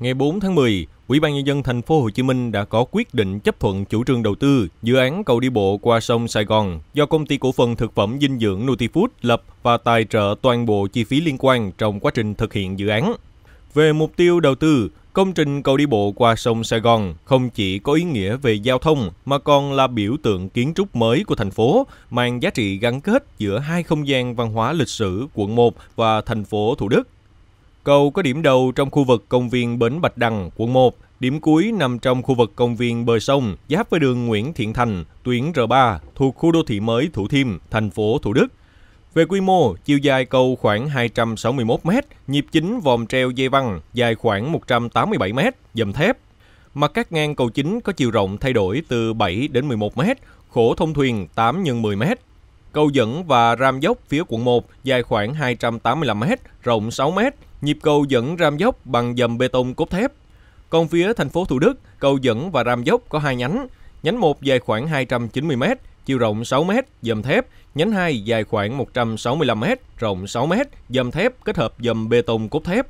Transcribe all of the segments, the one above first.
Ngày 4 tháng 10, Ủy ban nhân dân thành phố Hồ Chí Minh đã có quyết định chấp thuận chủ trương đầu tư dự án cầu đi bộ qua sông Sài Gòn do công ty cổ phần thực phẩm dinh dưỡng Nutifood lập và tài trợ toàn bộ chi phí liên quan trong quá trình thực hiện dự án. Về mục tiêu đầu tư, công trình cầu đi bộ qua sông Sài Gòn không chỉ có ý nghĩa về giao thông mà còn là biểu tượng kiến trúc mới của thành phố, mang giá trị gắn kết giữa hai không gian văn hóa lịch sử quận 1 và thành phố Thủ Đức. Cầu có điểm đầu trong khu vực công viên Bến Bạch Đằng, quận 1, điểm cuối nằm trong khu vực công viên bờ sông, giáp với đường Nguyễn Thiện Thành, tuyến R3, thuộc khu đô thị mới Thủ Thiêm, thành phố Thủ Đức. Về quy mô, chiều dài cầu khoảng 261 m, nhịp chính vòm treo dây văng dài khoảng 187 m, dầm thép. Mặt các ngang cầu chính có chiều rộng thay đổi từ 7 đến 11 m, khổ thông thuyền 8 x 10 m, Cầu dẫn và ram dốc phía quận 1 dài khoảng 285m, rộng 6m, nhịp cầu dẫn ram dốc bằng dầm bê tông cốt thép. Còn phía thành phố Thủ Đức, cầu dẫn và ram dốc có hai nhánh. Nhánh 1 dài khoảng 290m, chiều rộng 6m, dầm thép. Nhánh 2 dài khoảng 165m, rộng 6m, dầm thép kết hợp dầm bê tông cốt thép.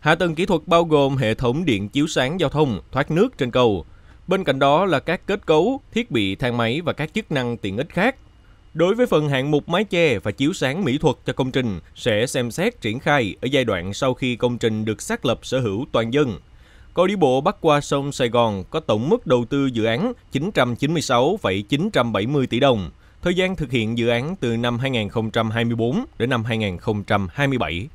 Hạ tầng kỹ thuật bao gồm hệ thống điện chiếu sáng giao thông, thoát nước trên cầu. Bên cạnh đó là các kết cấu, thiết bị thang máy và các chức năng tiện ích khác. Đối với phần hạng mục mái che và chiếu sáng mỹ thuật cho công trình sẽ xem xét triển khai ở giai đoạn sau khi công trình được xác lập sở hữu toàn dân. Cầu đi bộ bắc qua sông Sài Gòn có tổng mức đầu tư dự án 996,970 tỷ đồng, thời gian thực hiện dự án từ năm 2024 đến năm 2027.